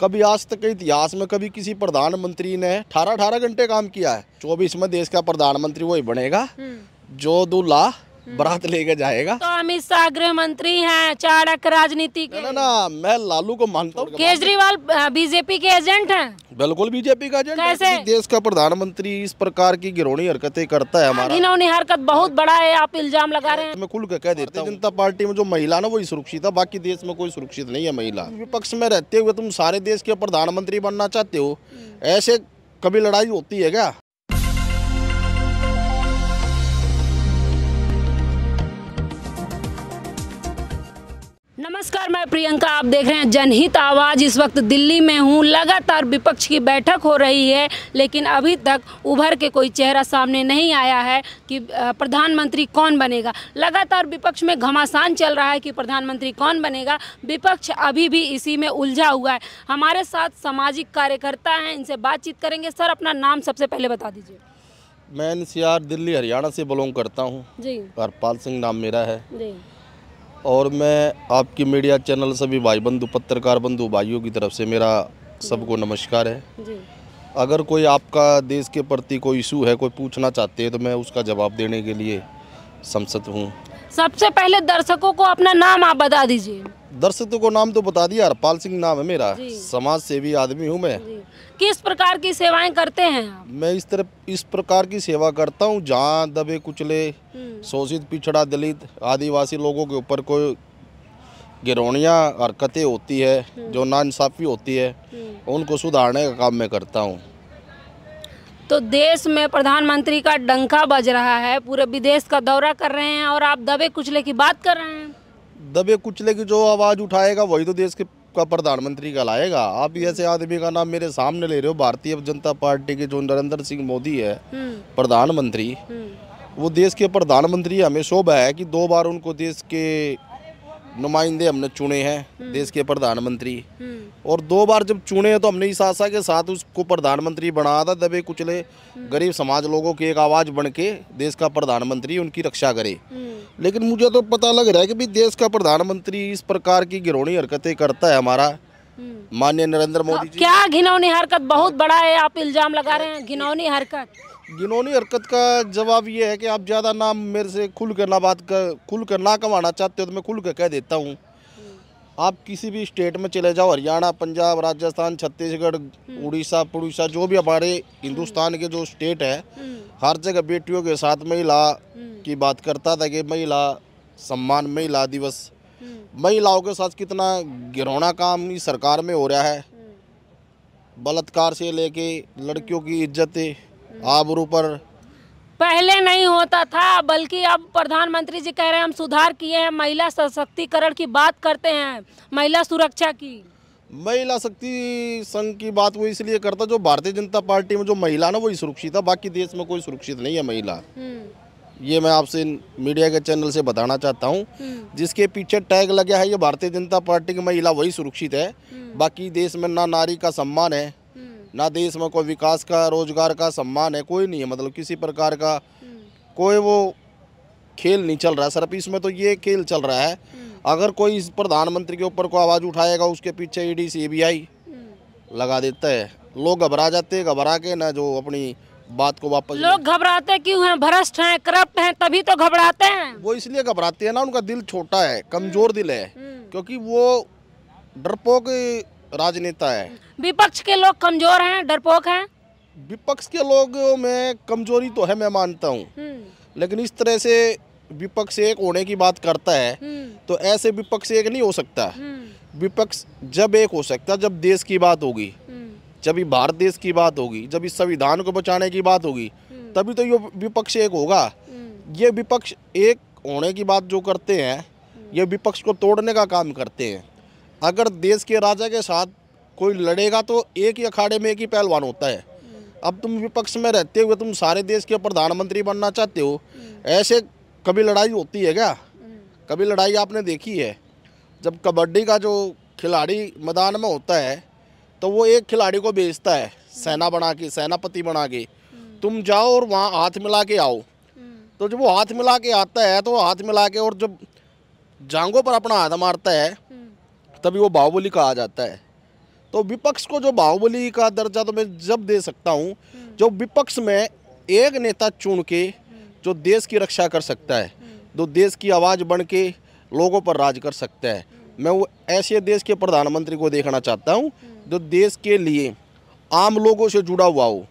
कभी आज तक के इतिहास में कभी किसी प्रधानमंत्री ने अठारह अठारह घंटे काम किया है चौबीस में देश का प्रधानमंत्री वही बनेगा हम्म। जो दूल्हा हम्म। बरात लेकर जाएगा तो अमित शाह गृह मंत्री है चाणक राजनीति के ना, ना मैं लालू को मानता हूँ तो केजरीवाल बीजेपी के एजेंट हैं बिल्कुल बीजेपी का एजेंट कैसे देश का प्रधानमंत्री इस प्रकार की गिरोनी हरकतें करता है हमारा इन्होंने हरकत बहुत बड़ा है आप इल्जाम लगा रहे हैं मैं खुल कह देता हूँ जनता पार्टी में जो महिला ना वो सुरक्षित है बाकी देश में कोई सुरक्षित नहीं है महिला विपक्ष में रहते हुए तुम सारे देश के प्रधानमंत्री बनना चाहते हो हम्म। ऐसे कभी लड़ाई होती है क्या नमस्कार मैं प्रियंका आप देख रहे हैं जनहित आवाज़ इस वक्त दिल्ली में हूँ लगातार विपक्ष की बैठक हो रही है लेकिन अभी तक उभर के कोई चेहरा सामने नहीं आया है कि प्रधानमंत्री कौन बनेगा लगातार विपक्ष में घमासान चल रहा है कि प्रधानमंत्री कौन बनेगा विपक्ष अभी भी इसी में उलझा हुआ है हमारे साथ सामाजिक कार्यकर्ता है इनसे बातचीत करेंगे सर अपना नाम सबसे पहले बता दीजिए मैं एन दिल्ली हरियाणा से बिलोंग करता हूँ जी हरपाल सिंह नाम मेरा है जी और मैं आपकी मीडिया चैनल सभी भाई बंधु पत्रकार बंधु भाइयों की तरफ से मेरा सबको नमस्कार है जी। अगर कोई आपका देश के प्रति कोई इशू है कोई पूछना चाहते हैं तो मैं उसका जवाब देने के लिए संसद हूँ सबसे पहले दर्शकों को अपना नाम आप बता दीजिए दर्शकों को नाम तो बता दिया हरपाल सिंह नाम है मेरा समाज सेवी आदमी हूँ मैं किस प्रकार की सेवाएं करते हैं मैं इस तरह इस प्रकार की सेवा करता हूँ जहाँ दबे कुचले हम्म। शोषित पिछड़ा दलित आदिवासी लोगों के ऊपर कोई गिरौनिया हरकतें होती है हम्म। जो इंसाफी होती है हम्म। उनको सुधारने का काम मैं करता हूँ तो देश में प्रधानमंत्री का डंका बज रहा है पूरे विदेश का दौरा कर रहे हैं और आप दबे कुचले की बात कर रहे हैं दबे कुचले की जो आवाज़ उठाएगा वही तो देश के का प्रधानमंत्री कहलाएगा आप ऐसे आदमी का नाम मेरे सामने ले रहे हो भारतीय जनता पार्टी के जो नरेंद्र सिंह मोदी है हम्म। प्रधानमंत्री हम्म। वो देश के प्रधानमंत्री हमें शोभा है कि दो बार उनको देश के नुमाइंदे हमने चुने हैं हम्म। देश के प्रधानमंत्री हम्म। और दो बार जब चुने हैं तो हमने इस आशा के साथ उसको प्रधानमंत्री बनाया था दबे कुचले गरीब समाज लोगों की एक आवाज़ बन के देश का प्रधानमंत्री उनकी रक्षा करे हम्म। लेकिन मुझे तो पता लग रहा है कि भी देश का प्रधानमंत्री इस प्रकार की घिरौनी हरकतें करता है हमारा माननीय नरेंद्र मोदी क्या घिनौनी हरकत बहुत बड़ा है आप इल्जाम लगा रहे हैं घिनौनी हरकत गिनोनी हरकत का जवाब ये है कि आप ज़्यादा नाम मेरे से खुल कर ना बात कर खुल कर ना कमाना चाहते हो तो मैं खुल कर कह देता हूँ आप किसी भी स्टेट में चले जाओ हरियाणा पंजाब राजस्थान छत्तीसगढ़ हम्म। उड़ीसा पड़ीसा जो भी हमारे हिंदुस्तान के जो स्टेट है हम्म। हर जगह बेटियों के साथ महिला हम्म। की बात करता था कि महिला सम्मान महिला दिवस महिलाओं के साथ कितना घिरौना काम इस सरकार में हो रहा है बलात्कार से लेके लड़कियों की इज्जतें आबरू पर पहले नहीं होता था बल्कि अब प्रधानमंत्री जी कह रहे हैं हम सुधार किए हैं महिला सशक्तिकरण की बात करते हैं महिला सुरक्षा की महिला शक्ति संघ की बात वो इसलिए करता जो भारतीय जनता पार्टी में जो महिला ना वही सुरक्षित है बाकी देश में कोई सुरक्षित नहीं है महिला हम्म। ये मैं आपसे मीडिया के चैनल से बताना चाहता हूँ हम्म। जिसके पीछे टैग लगे है ये भारतीय जनता पार्टी की महिला वही सुरक्षित है हम्म। बाकी देश में ना नारी का सम्मान है ना देश में कोई विकास का रोजगार का सम्मान है कोई नहीं है मतलब किसी प्रकार का कोई वो खेल नहीं चल रहा सिर्फ इसमें तो ये खेल चल रहा है अगर कोई इस प्रधानमंत्री के ऊपर कोई आवाज़ उठाएगा उसके पीछे ईडी e सीबीआई लगा देता है लोग घबरा जाते हैं घबरा के ना जो अपनी बात को वापस लोग घबराते क्यों हैं भ्रष्ट हैं करप्ट हैं तभी तो घबराते हैं वो इसलिए घबराते हैं ना उनका दिल छोटा है कमजोर दिल है हम्म। क्योंकि वो डरपोक राजनेता है विपक्ष के लोग कमजोर हैं डरपोक हैं विपक्ष के लोगों में कमजोरी तो है मैं मानता हूँ हम्म। लेकिन इस तरह से विपक्ष एक होने की बात करता है हम्म। तो ऐसे विपक्ष एक नहीं हो सकता हम्म। विपक्ष जब एक हो सकता जब देश की बात होगी जब ही भारत देश की बात होगी जब इस संविधान को बचाने की बात होगी तभी तो ये विपक्ष एक होगा ये विपक्ष एक होने की बात जो करते हैं ये विपक्ष को तोड़ने का काम करते हैं अगर देश के राजा के साथ कोई लड़ेगा तो एक ही अखाड़े में एक ही पहलवान होता है अब तुम विपक्ष में रहते हुए तुम सारे देश के प्रधानमंत्री बनना चाहते हो ऐसे कभी लड़ाई होती है क्या कभी लड़ाई आपने देखी है जब कबड्डी का जो खिलाड़ी मैदान में होता है तो वो एक खिलाड़ी को भेजता है सेना बना के सेनापति बना के तुम जाओ और वहाँ हाथ मिला के आओ तो जब वो हाथ मिला के आता है तो हाथ मिला के और जब जांगों पर अपना हाथ मारता है तभी वो बाहुबली कहा जाता है तो विपक्ष को जो बाहुबली का दर्जा तो मैं जब दे सकता हूँ जो विपक्ष में एक नेता चुन के जो देश की रक्षा कर सकता है जो देश की आवाज़ बन के लोगों पर राज कर सकता है मैं वो ऐसे देश के प्रधानमंत्री को देखना चाहता हूँ जो देश के लिए आम लोगों से जुड़ा हुआ हो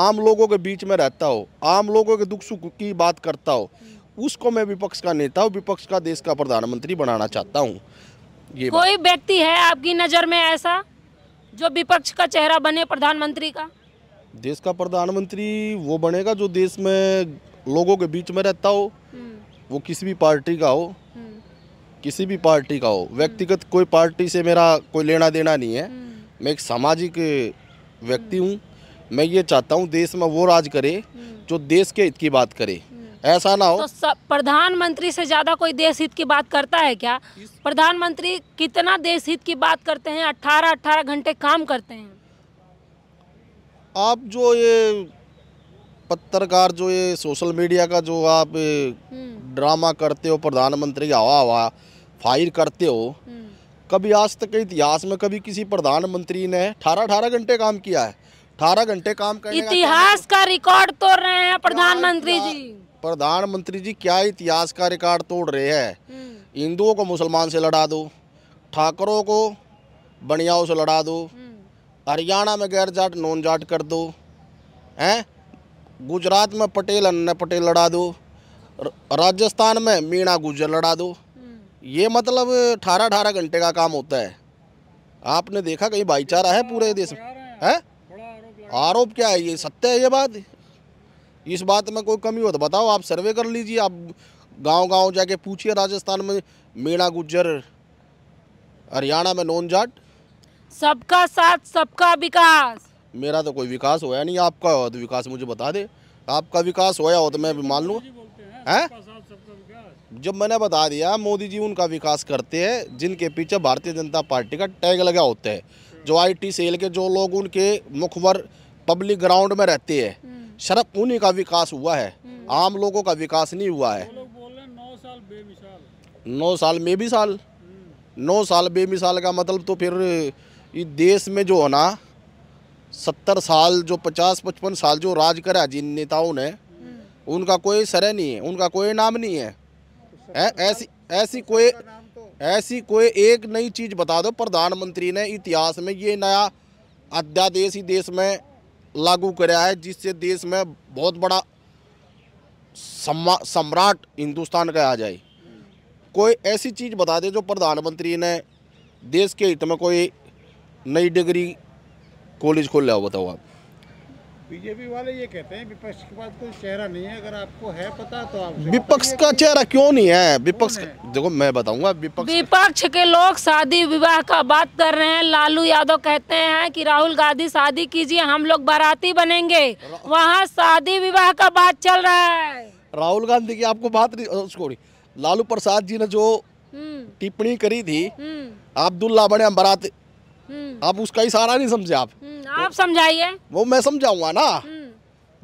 आम लोगों के बीच में रहता हो आम लोगों के दुख सुख की बात करता हो उसको मैं विपक्ष का नेता और विपक्ष का देश का प्रधानमंत्री बनाना चाहता हूँ ये कोई व्यक्ति है आपकी नज़र में ऐसा जो विपक्ष का चेहरा बने प्रधानमंत्री का देश का प्रधानमंत्री वो बनेगा जो देश में लोगों के बीच में रहता हो हम्म। वो किसी भी पार्टी का हो हम्म। किसी भी पार्टी का हो व्यक्तिगत हम्म। कोई पार्टी से मेरा कोई लेना देना नहीं है मैं एक सामाजिक व्यक्ति हूँ मैं ये चाहता हूँ देश में वो राज करे जो देश के हित की बात करे ऐसा ना हो तो सब प्रधानमंत्री से ज़्यादा कोई देश हित की बात करता है क्या प्रधानमंत्री कितना देश हित की बात करते हैं अट्ठारह अट्ठारह घंटे काम करते हैं आप जो ये पत्रकार जो ये सोशल मीडिया का जो आप हम्म। ड्रामा करते हो प्रधानमंत्री हवा हवा फायर करते हो हम्म। कभी आज तक के इतिहास में कभी किसी प्रधानमंत्री ने अठारह अठारह घंटे काम किया है अठारह घंटे काम कर इतिहास का, का रिकॉर्ड तोड़ रहे हैं प्रधानमंत्री जी प्रधानमंत्री जी क्या इतिहास का रिकॉर्ड तोड़ रहे हैं हम्म। हिंदुओं को मुसलमान से लड़ा दो ठाकरों को बनियाओं से लड़ा दो हम्म। हरियाणा में गैर जाट नॉन जाट कर दो हैं गुजरात में पटेल अन्य पटेल लड़ा दो राजस्थान में मीणा गुजर लड़ा दो हम्म। ये मतलब अठारह अठारह घंटे का काम होता है आपने देखा कहीं भाईचारा है पूरे देश में है आरोप क्या है ये सत्य है ये बात इस बात में कोई कमी हो तो बताओ आप सर्वे कर लीजिए आप गांव गांव जाके पूछिए राजस्थान में मीणा गुज्जर हरियाणा में नॉन जाट सबका साथ सबका विकास मेरा तो कोई विकास होया नहीं आपका हो तो विकास मुझे बता दे आपका विकास होया हो तो मैं भी मान लू है जब मैंने बता दिया मोदी जी उनका विकास करते हैं जिनके पीछे भारतीय जनता पार्टी का टैग लगा होता है जो आईटी सेल के जो लोग उनके मुखबर पब्लिक ग्राउंड में रहते हैं हम्म। सिर्फ उन्हीं का विकास हुआ है हम्म। आम लोगों का विकास नहीं हुआ है नौ साल बेमिसाल नौ साल बेमिसाल हम्म। नौ साल बेमिसाल का मतलब तो फिर देश में जो है ना सत्तर साल जो पचास पचपन साल जो राज करा जिन नेताओं ने हम्म। उनका कोई सरह नहीं है उनका कोई नाम नहीं है ऐसी ऐसी कोई ऐसी कोई एक नई चीज़ बता दो प्रधानमंत्री ने इतिहास में ये नया अध्यादेश ही देश में लागू कराया है जिससे देश में बहुत बड़ा सम्राट हिंदुस्तान का आ जाए कोई ऐसी चीज़ बता दे जो प्रधानमंत्री ने देश के हित में कोई नई डिग्री कॉलेज खोल लिया बताओ आप बीजेपी वाले ये कहते हैं विपक्ष के पास कोई चेहरा नहीं है अगर आपको है पता तो आप विपक्ष का चेहरा क्यों नहीं है विपक्ष देखो मैं बताऊंगा विपक्ष विपक्ष के लोग शादी विवाह का बात कर रहे हैं लालू यादव कहते हैं कि राहुल गांधी शादी कीजिए हम लोग बाराती बनेंगे वहाँ शादी विवाह का बात चल रहा है राहुल गांधी की आपको बात नहीं लालू प्रसाद जी ने जो हम्म। टिप्पणी करी थी हम्म। अब्दुल्ला बने हम हम्म। आप उसका इशारा नहीं समझे आप आप समझाइए वो मैं समझाऊंगा ना हम्म।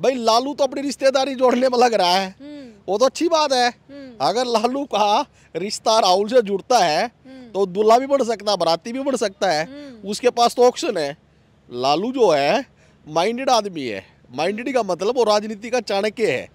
भाई लालू तो अपनी रिश्तेदारी जोड़ने में लग रहा है हम्म। वो तो अच्छी बात है हम्म। अगर लालू का रिश्ता राहुल से जुड़ता है तो दूल्हा भी बढ़ सकता है बराती भी बढ़ सकता है उसके पास तो ऑप्शन है लालू जो है माइंडेड आदमी है माइंडेड का मतलब वो राजनीति का चाणक्य है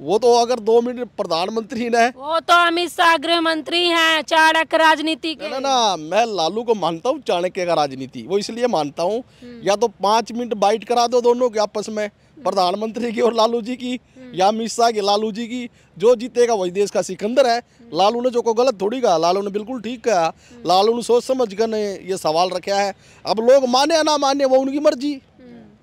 वो तो अगर दो मिनट प्रधानमंत्री ने वो तो अमित शाह गृह मंत्री है चाणक्य राजनीति के ना ना मैं लालू को मानता हूँ चाणक्य का राजनीति वो इसलिए मानता हूँ या तो पांच मिनट बाइट करा दो दोनों के आपस में प्रधानमंत्री की और लालू जी की या अमित शाह की लालू जी की जो जीतेगा वही देश का सिकंदर है लालू ने जो को गलत थोड़ी कहा लालू ने बिल्कुल ठीक कहा लालू ने सोच समझ कर ये सवाल रखा है अब लोग माने ना माने वो उनकी मर्जी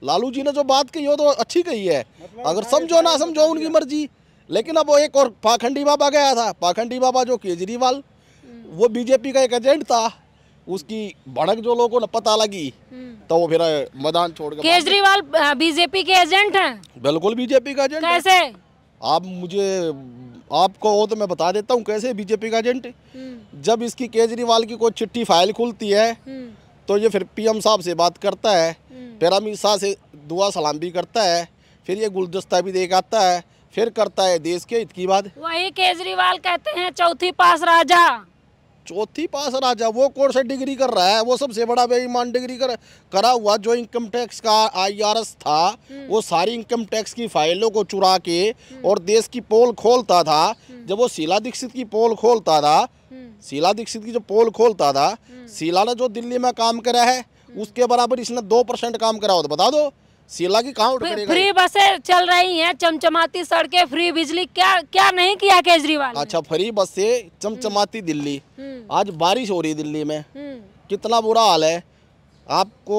लालू जी ने जो बात कही हो तो अच्छी कही है मतलब अगर समझो ना समझो उनकी मर्जी लेकिन अब एक और पाखंडी बाबा गया था पाखंडी बाबा जो केजरीवाल हम्म। वो बीजेपी का एक एजेंट था उसकी भड़क जो लोगों ने पता लगी हम्म। तो वो फिर मैदान छोड़ केजरीवाल हाँ, बीजेपी के एजेंट है बिल्कुल बीजेपी का एजेंट कैसे आप मुझे आपको हो तो मैं बता देता हूँ कैसे बीजेपी का एजेंट हम्म। जब इसकी केजरीवाल की कोई चिट्ठी फाइल खुलती है तो ये फिर पीएम साहब से बात करता है पैरामीर शाह से दुआ सलाम भी करता है फिर ये गुलदस्ता भी देख आता है फिर करता है देश के हित की बात वही केजरीवाल कहते हैं चौथी पास राजा चौथी पास राजा वो कौन सा डिग्री कर रहा है वो सबसे बड़ा बेईमान डिग्री कर करा हुआ जो इनकम टैक्स का आईआरएस था हम्म। वो सारी इनकम टैक्स की फाइलों को चुरा के हम्म। और देश की पोल खोलता था हम्म। जब वो शीला दीक्षित की पोल खोलता था शीला दीक्षित की जो पोल खोलता था शीला ने जो दिल्ली में काम करा है उसके बराबर इसने दो परसेंट काम करा हो तो बता दो सीला की कहा उठ फ्री बसें चल रही हैं चमचमाती सड़कें फ्री बिजली क्या क्या नहीं किया केजरीवाल अच्छा फ्री बसें चमचमाती हम्म। दिल्ली हम्म। आज बारिश हो रही दिल्ली में हम्म। कितना बुरा हाल है आपको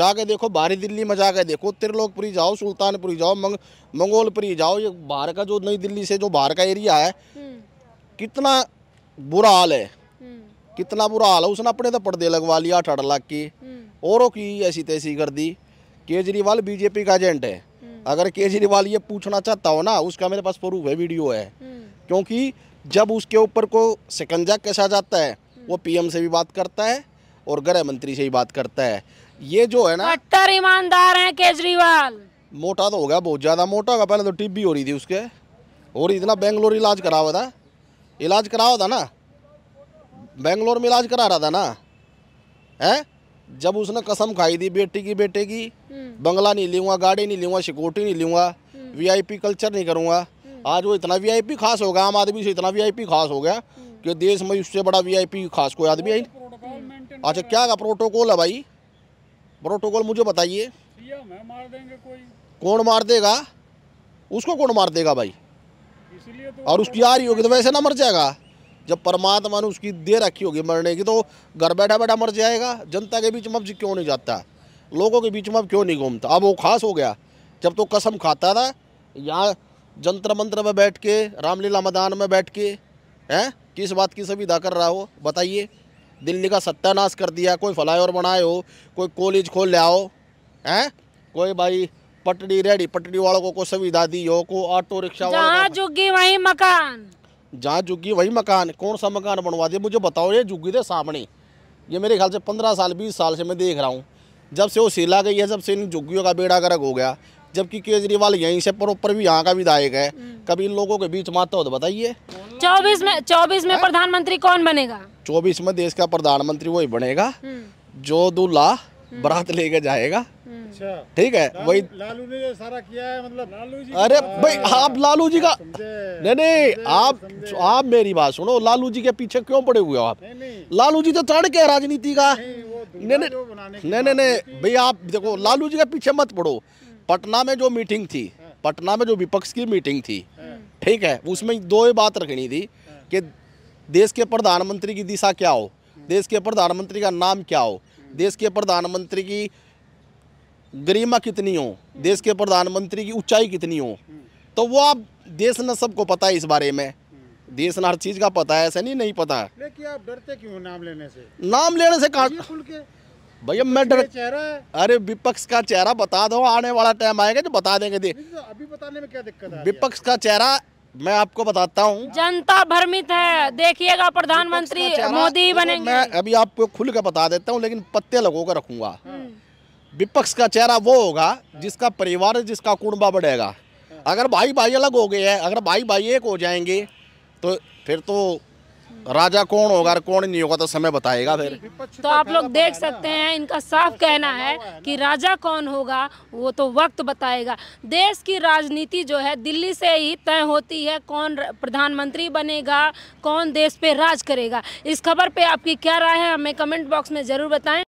जाके देखो बाहरी दिल्ली में जाके देखो त्रिलोकपुरी जाओ सुल्तानपुरी जाओ मंग, मंगोलपुरी जाओ ये बाहर का जो नई दिल्ली से जो बाहर का एरिया है कितना बुरा हाल है कितना बुरा हाल है उसने अपने तो पर्दे लगवा लिया अठारह लाख की और की ऐसी तैसी कर दी केजरीवाल बीजेपी का एजेंट है हम्म। अगर केजरीवाल ये पूछना चाहता हो ना उसका मेरे पास प्रूफ है वीडियो है हम्म। क्योंकि जब उसके ऊपर को शिकंजा कैसा जाता है वो हम्म। पीएम से भी बात करता है और गृह मंत्री से भी बात करता है ये जो है ना कट्टर ईमानदार है केजरीवाल मोटा तो होगा बहुत ज़्यादा मोटा होगा पहले तो टिब्बी हो रही थी उसके और इतना बेंगलोर इलाज करा हुआ था इलाज करा हुआ था ना बेंगलोर में इलाज करा रहा था ना है जब उसने कसम खाई थी बेटी की बेटे की हम्म। बंगला नहीं लूँगा गाड़ी नहीं लूंगा सिक्योरिटी नहीं लूँगा वीआईपी हम्म। कल्चर नहीं करूँगा हम्म। आज वो इतना वीआईपी खास हो गया आम आदमी से इतना वीआईपी खास हो गया कि देश में उससे बड़ा वीआईपी खास कोई आदमी आई अच्छा क्या का प्रोटोकॉल है भाई प्रोटोकॉल मुझे बताइए कौन मार देगा उसको कौन मार देगा भाई तो और उसकी आ रही होगी तो वैसे ना मर जाएगा जब परमात्मा ने उसकी दे रखी होगी मरने की तो घर बैठा बैठा मर जाएगा जनता के बीच में अब क्यों नहीं जाता लोगों के बीच में अब क्यों नहीं घूमता अब वो खास हो गया जब तो कसम खाता था यहाँ जंतर मंत्र में बैठ के रामलीला मैदान में बैठ के हैं किस बात की सुविधा कर रहा हो बताइए दिल्ली का सत्यानाश कर दिया कोई और बनाए हो कोई कॉलेज खोल ले आओ हैं कोई भाई पटड़ी रेडी पटड़ी वालों को कोई सुविधा दी हो को ऑटो रिक्शा वालों वही मकान जहाँ झुग्गी वही मकान कौन सा मकान बनवा दिया मुझे बताओ ये जुगी थे सामने ये मेरे ख्याल से पंद्रह साल बीस साल से मैं देख रहा हूँ जब से वो सिला गई है जब से इन झुग्गियों का बेड़ा गर्क हो गया जबकि केजरीवाल यहीं से प्रॉपर भी यहाँ का विधायक है हम्म। कभी इन लोगों के बीच माता हो तो बताइए चौबीस में चौबीस में प्रधानमंत्री कौन बनेगा चौबीस में देश का प्रधानमंत्री वही बनेगा हम्म। जो दूल्हा हम्म। बरात लेके जाएगा अच्छा। ठीक है लालू, वही लालू ने सारा किया है मतलब लालू जी अरे भाई आप लालू जी का नहीं नहीं आप आप मेरी बात सुनो लालू जी के पीछे क्यों पड़े हुए हो आप लालू जी तो चढ़ के राजनीति का नहीं नहीं नहीं नहीं भाई आप देखो लालू जी के पीछे मत पड़ो हम्म। पटना में जो मीटिंग थी हाँ। पटना में जो विपक्ष की मीटिंग थी हाँ। ठीक है उसमें दो ही बात रखनी थी हाँ। कि देश के प्रधानमंत्री की दिशा क्या हो देश के प्रधानमंत्री का नाम क्या हो देश के प्रधानमंत्री की गरिमा कितनी हो देश के प्रधानमंत्री की ऊंचाई कितनी हो तो वो आप देश न सबको पता है इस बारे में देश ना हर चीज़ का पता है ऐसा नहीं नहीं पता लेकिन आप डरते क्यों नाम लेने से नाम लेने से कहा भैया मैं डर चेहरा अरे विपक्ष का चेहरा बता दो आने वाला टाइम आएगा जो तो बता देंगे दे। तो अभी बताने में क्या दिक्कत है विपक्ष का चेहरा मैं आपको बताता हूँ जनता भ्रमित है देखिएगा प्रधानमंत्री मोदी बनेंगे मैं अभी आपको खुल के बता देता हूँ लेकिन पत्ते लगो कर रखूंगा हम्म। विपक्ष का चेहरा वो होगा जिसका परिवार जिसका कुंडबा बढ़ेगा अगर भाई भाई अलग हो गए हैं अगर भाई भाई एक हो जाएंगे तो फिर तो राजा कौन होगा कौन नहीं होगा तो समय बताएगा फिर तो आप लोग देख सकते हैं इनका साफ कहना है कि राजा कौन होगा वो तो वक्त बताएगा देश की राजनीति जो है दिल्ली से ही तय होती है कौन प्रधानमंत्री बनेगा कौन देश पे राज करेगा इस खबर पे आपकी क्या राय है हमें कमेंट बॉक्स में ज़रूर बताएं